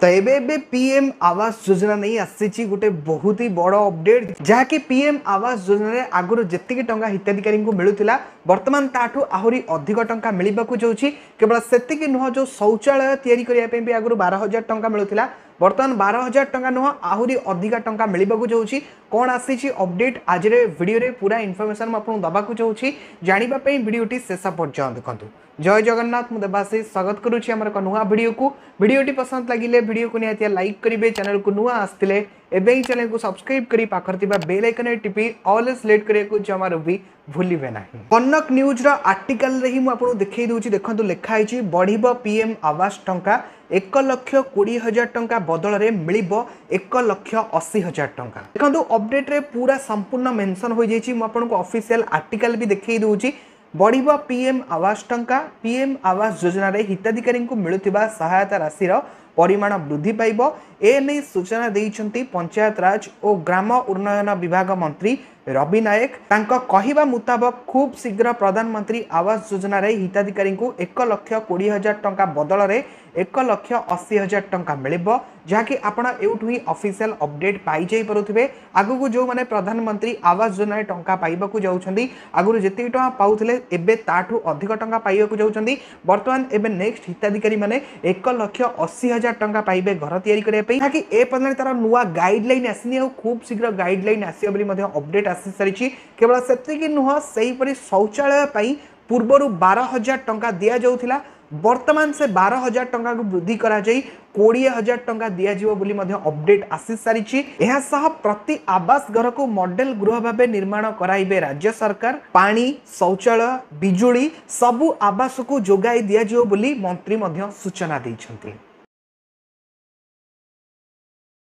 तो एबे पीएम आवास योजना नहीं आसी गोटे बहुत ही बड़ अपडेट जहाँकि पीएम आवास योजना रे आगुरी जितकी टाँग हिताधिकारी मिलूला बर्तमान ताठू आहरी अधिक टाँचा मिलवाक जावल से नुह जो शौचालय या आगुरी बार हजार टाँचा मिलूला बर्तमान बार हजार टाँह नुह आहरी अधिका टाँग मिलवाक चाहिए कौन आसी अपडेट आज भिडे पूरा इनफर्मेशन मुझे दवाक चाहिए जानवापी भिडियोटी शेष पर्यटन देखो जय जगन्नाथ मुझे देवाशी स्वागत करुच्ची नुआ भिड को भिडटी पसंद लगे भिडियो को निहाती लाइक करेंगे चैनल को नुआ आसते एवं चैनल को सब्सक्राइब कर बेल आइकन टीपी अल एस लेट कर जमार भी भूल कनक न्यूज्र आर्टिकल ही मुझे देखे दूसरी देखो लिखाई बढ़ पीएम आवास टाँचा एक लक्ष कोड़ हजार टाइम बदल में मिल एक लक्ष अशी हजार टाइम देखो अबडेट्रे तो पूरा संपूर्ण मेनसन हो जाएगी अफिसील आर्टिकल भी देखे दूसरी बढ़ पीएम आवास टाँचा पीएम आवास योजन हिताधिकारी मिलूता सहायता राशि परिमाण वृद्धि पाव एने सूचना देखते पंचायत राज और ग्राम उन्नयन विभाग मंत्री रवि नायक कहवा मुताबक खूब शीघ्र प्रधानमंत्री आवास योजन हिताधिकारी एक लक्ष कोड़े हजार टाँह बदल एक लक्ष अशी हजार टाँह मिल जहाँकि आपठ ही अफिसील अबडेट पाई पारे आगे जो मैंने प्रधानमंत्री आवास योजन टाँह पाइबा जाऊँच आगु जी टाँग पाते एवं ताक टाँग पाइबा जाऊँच एवं नेक्स्ट हिताधिकारी मैंने एक लक्ष अशी हजार ହଜାର ଟଙ୍କା ପାଇବେ ଘର ତିଆରି କରିବା ପାଇଁ ଯାହାକି ଏ ପର୍ଯ୍ୟନ୍ତ ତାର ନୂଆ ଗାଇଡଲାଇନ୍ ଆସିନି ଆଉ ଖୁବ୍ ଶୀଘ୍ର ଗାଇଡଲାଇନ୍ ଆସିବ ବୋଲି ମଧ୍ୟ ଅପଡେଟ୍ ଆସିସାରିଛି କେବଳ ସେତିକି ନୁହଁ ସେହିପରି ଶୌଚାଳୟ ପାଇଁ ପୂର୍ବରୁ ବାର ହଜାର ଟଙ୍କା ଦିଆଯାଉଥିଲା বর্তমান সে বার হাজার টাকা বৃদ্ধি করা যাই কোড়িয়ে হাজার টাকা দিয়াযিব বলি মধ্য অপডেট আসি সারিছি এসহ প্রতি আবাস ঘরকু মডেল গৃহ ভাবে নির্মাণ করাইবে রাজ্য সরকার পানি শৌচালয় বিজুড়ি সবু আবাসকু যোগাই দিয়াযিব বলি মন্ত্রী মধ্য সূচনা দিয়েছেন